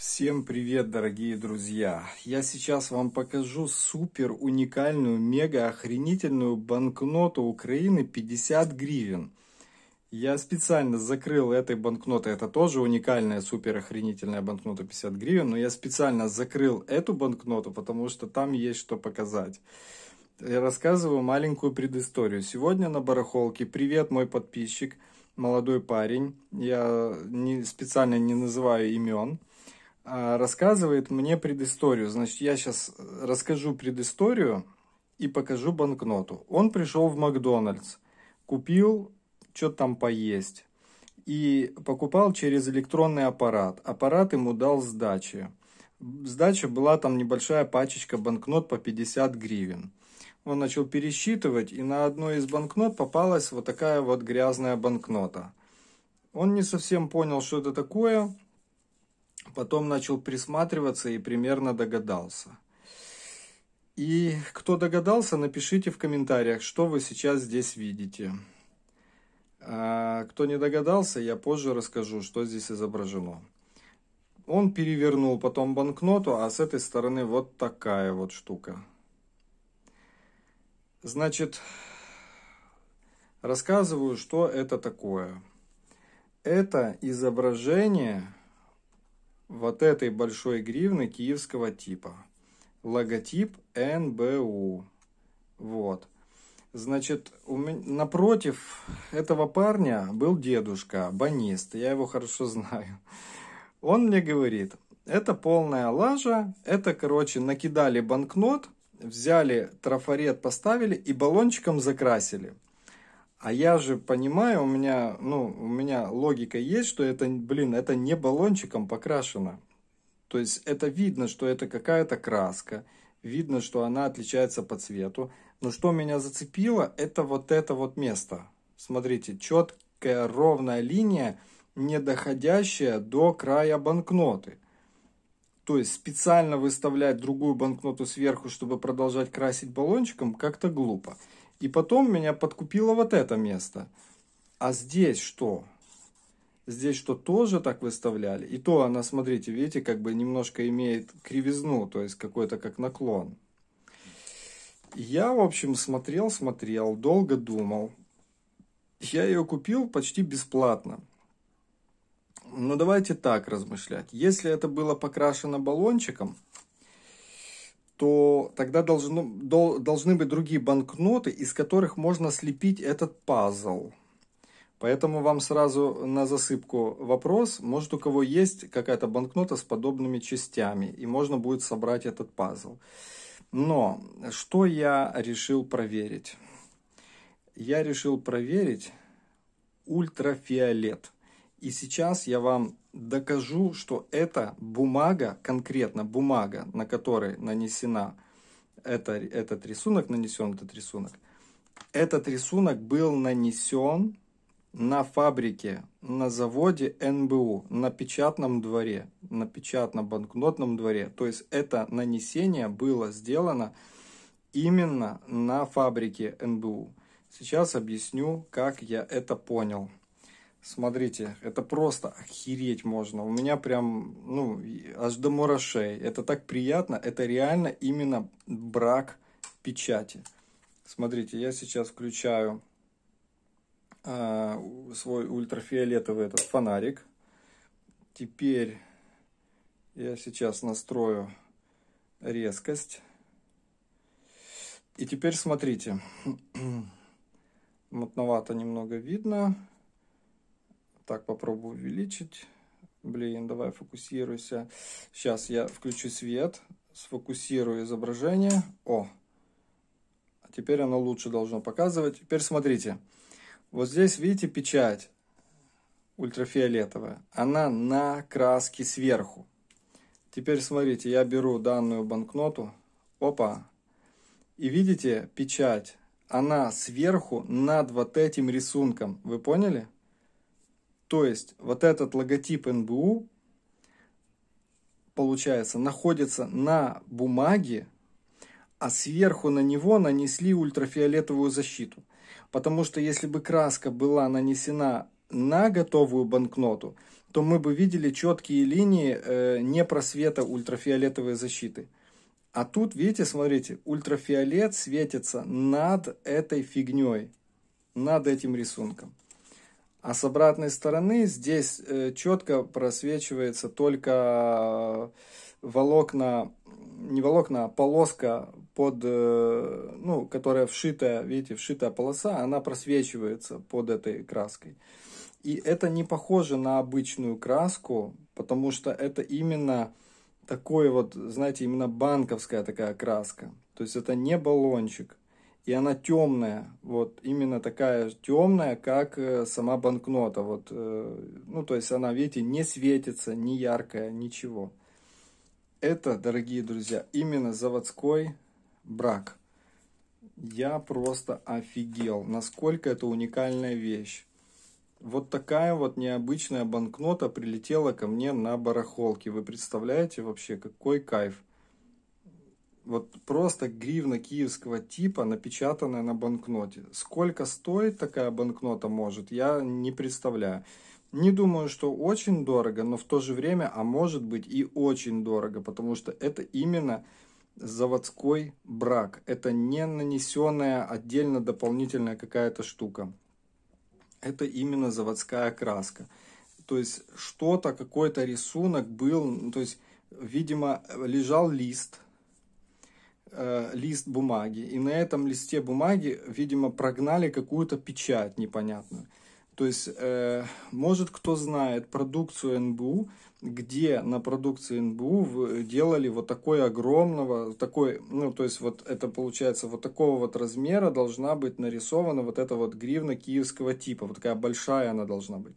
Всем привет, дорогие друзья! Я сейчас вам покажу супер уникальную, мега охренительную банкноту Украины 50 гривен. Я специально закрыл этой банкноты, это тоже уникальная супер охренительная банкнота 50 гривен, но я специально закрыл эту банкноту, потому что там есть что показать. Я рассказываю маленькую предысторию. Сегодня на барахолке, привет мой подписчик, молодой парень, я не, специально не называю имен, а, рассказывает мне предысторию. Значит, я сейчас расскажу предысторию и покажу банкноту. Он пришел в Макдональдс, купил что-то там поесть и покупал через электронный аппарат. Аппарат ему дал сдачи. Сдача была там небольшая пачечка банкнот по 50 гривен. Он начал пересчитывать, и на одной из банкнот попалась вот такая вот грязная банкнота. Он не совсем понял, что это такое – Потом начал присматриваться и примерно догадался. И кто догадался, напишите в комментариях, что вы сейчас здесь видите. А кто не догадался, я позже расскажу, что здесь изображено. Он перевернул потом банкноту, а с этой стороны вот такая вот штука. Значит, рассказываю, что это такое. Это изображение вот этой большой гривны киевского типа. Логотип НБУ. Вот. Значит, у меня, напротив этого парня был дедушка, банист, я его хорошо знаю. Он мне говорит, это полная лажа, это, короче, накидали банкнот, взяли трафарет, поставили и баллончиком закрасили. А я же понимаю, у меня, ну, у меня логика есть, что это, блин, это не баллончиком покрашено. То есть это видно, что это какая-то краска, видно, что она отличается по цвету. Но что меня зацепило, это вот это вот место. Смотрите, четкая ровная линия, не доходящая до края банкноты. То есть специально выставлять другую банкноту сверху, чтобы продолжать красить баллончиком, как-то глупо. И потом меня подкупило вот это место. А здесь что? Здесь что, тоже так выставляли? И то она, смотрите, видите, как бы немножко имеет кривизну, то есть какой-то как наклон. Я, в общем, смотрел, смотрел, долго думал. Я ее купил почти бесплатно. Но ну, давайте так размышлять. Если это было покрашено баллончиком, то тогда должно, до, должны быть другие банкноты, из которых можно слепить этот пазл. Поэтому вам сразу на засыпку вопрос, может у кого есть какая-то банкнота с подобными частями, и можно будет собрать этот пазл. Но что я решил проверить? Я решил проверить ультрафиолет. И сейчас я вам докажу, что эта бумага, конкретно бумага, на которой нанесена это, этот рисунок, нанесен этот рисунок, этот рисунок был нанесен на фабрике, на заводе НБУ, на печатном дворе, на печатном банкнотном дворе. То есть это нанесение было сделано именно на фабрике НБУ. Сейчас объясню, как я это понял. Смотрите, это просто охереть можно. У меня прям, ну, аж до мурашей. Это так приятно. Это реально именно брак печати. Смотрите, я сейчас включаю э, свой ультрафиолетовый этот фонарик. Теперь я сейчас настрою резкость. И теперь смотрите. Мутновато немного видно. Так, попробую увеличить. Блин, давай фокусируйся. Сейчас я включу свет, сфокусирую изображение. О, а теперь оно лучше должно показывать. Теперь смотрите. Вот здесь, видите, печать ультрафиолетовая. Она на краске сверху. Теперь смотрите, я беру данную банкноту. Опа. И видите печать? Она сверху над вот этим рисунком. Вы поняли? То есть вот этот логотип НБУ, получается, находится на бумаге, а сверху на него нанесли ультрафиолетовую защиту. Потому что если бы краска была нанесена на готовую банкноту, то мы бы видели четкие линии э, непросвета ультрафиолетовой защиты. А тут, видите, смотрите, ультрафиолет светится над этой фигней, над этим рисунком. А с обратной стороны здесь э, четко просвечивается только э, волокна, не волокна, а полоска под, э, ну, которая вшитая, видите, вшитая полоса, она просвечивается под этой краской. И это не похоже на обычную краску, потому что это именно такое вот, знаете, именно банковская такая краска. То есть это не баллончик и она темная, вот именно такая темная, как э, сама банкнота, вот, э, ну, то есть она, видите, не светится, не яркая, ничего. Это, дорогие друзья, именно заводской брак. Я просто офигел, насколько это уникальная вещь. Вот такая вот необычная банкнота прилетела ко мне на барахолке. Вы представляете вообще, какой кайф? Вот просто гривна киевского типа, напечатанная на банкноте. Сколько стоит такая банкнота может, я не представляю. Не думаю, что очень дорого, но в то же время, а может быть и очень дорого, потому что это именно заводской брак. Это не нанесенная отдельно дополнительная какая-то штука. Это именно заводская краска. То есть что-то, какой-то рисунок был, ну, то есть, видимо, лежал лист, Э, лист бумаги. И на этом листе бумаги, видимо, прогнали какую-то печать непонятную. То есть, э, может, кто знает продукцию НБУ, где на продукции НБУ делали вот такой огромного, такой, ну, то есть, вот это получается, вот такого вот размера должна быть нарисована вот эта вот гривна киевского типа, вот такая большая она должна быть.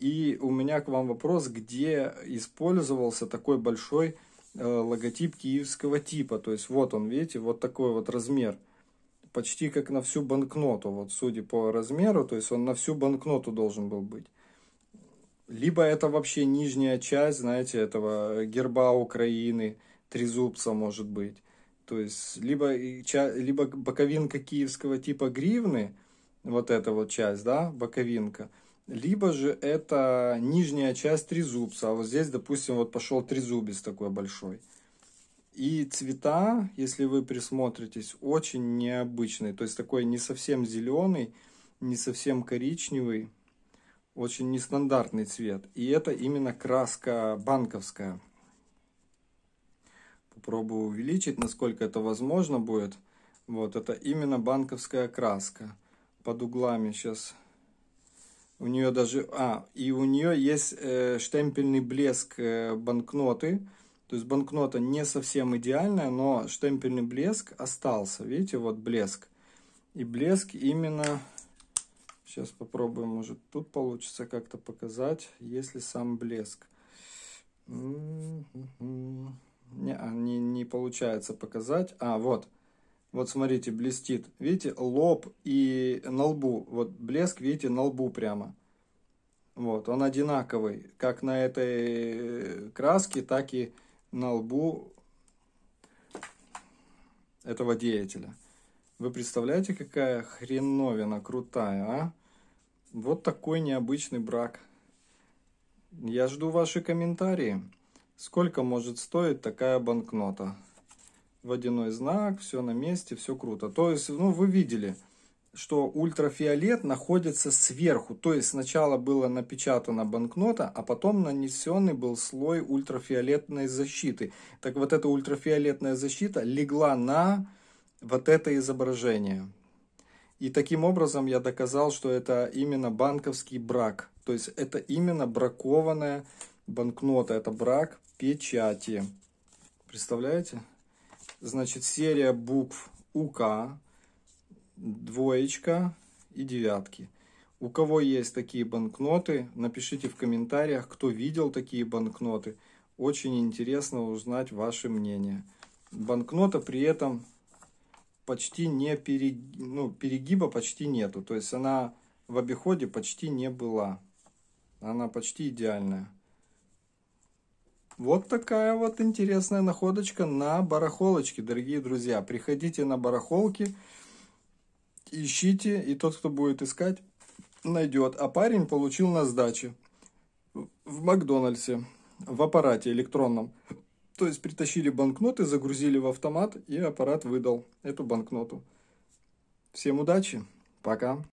И у меня к вам вопрос, где использовался такой большой Э, логотип киевского типа. То есть вот он, видите, вот такой вот размер. Почти как на всю банкноту, вот судя по размеру, то есть он на всю банкноту должен был быть. Либо это вообще нижняя часть, знаете, этого герба Украины, трезубца может быть. То есть либо, либо боковинка киевского типа гривны, вот эта вот часть, да, боковинка – либо же это нижняя часть трезубца. А вот здесь, допустим, вот пошел трезубец такой большой. И цвета, если вы присмотритесь, очень необычные. То есть такой не совсем зеленый, не совсем коричневый. Очень нестандартный цвет. И это именно краска банковская. Попробую увеличить, насколько это возможно будет. Вот, это именно банковская краска. Под углами сейчас у нее даже... А, и у нее есть э, штемпельный блеск э, банкноты. То есть банкнота не совсем идеальная, но штемпельный блеск остался. Видите, вот блеск. И блеск именно... Сейчас попробуем, может, тут получится как-то показать, если сам блеск. М-м-м. Не, а, не, не получается показать. А, вот. Вот смотрите, блестит. Видите, лоб и на лбу. Вот блеск, видите, на лбу прямо. Вот, он одинаковый, как на этой э, краске, так и на лбу этого деятеля. Вы представляете, какая хреновина крутая, а? Вот такой необычный брак. Я жду ваши комментарии. Сколько может стоить такая банкнота? водяной знак, все на месте, все круто. То есть, ну, вы видели, что ультрафиолет находится сверху. То есть, сначала была напечатана банкнота, а потом нанесенный был слой ультрафиолетной защиты. Так вот, эта ультрафиолетная защита легла на вот это изображение. И таким образом я доказал, что это именно банковский брак. То есть, это именно бракованная банкнота, это брак печати. Представляете? Значит, серия букв УК, двоечка и девятки. У кого есть такие банкноты, напишите в комментариях, кто видел такие банкноты. Очень интересно узнать ваше мнение. Банкнота при этом почти не перег... ну, перегиба почти нету. То есть она в обиходе почти не была. Она почти идеальная. Вот такая вот интересная находочка на барахолочке, дорогие друзья. Приходите на барахолки, ищите, и тот, кто будет искать, найдет. А парень получил на сдаче в Макдональдсе, в аппарате электронном. То есть притащили банкноты, загрузили в автомат, и аппарат выдал эту банкноту. Всем удачи, пока!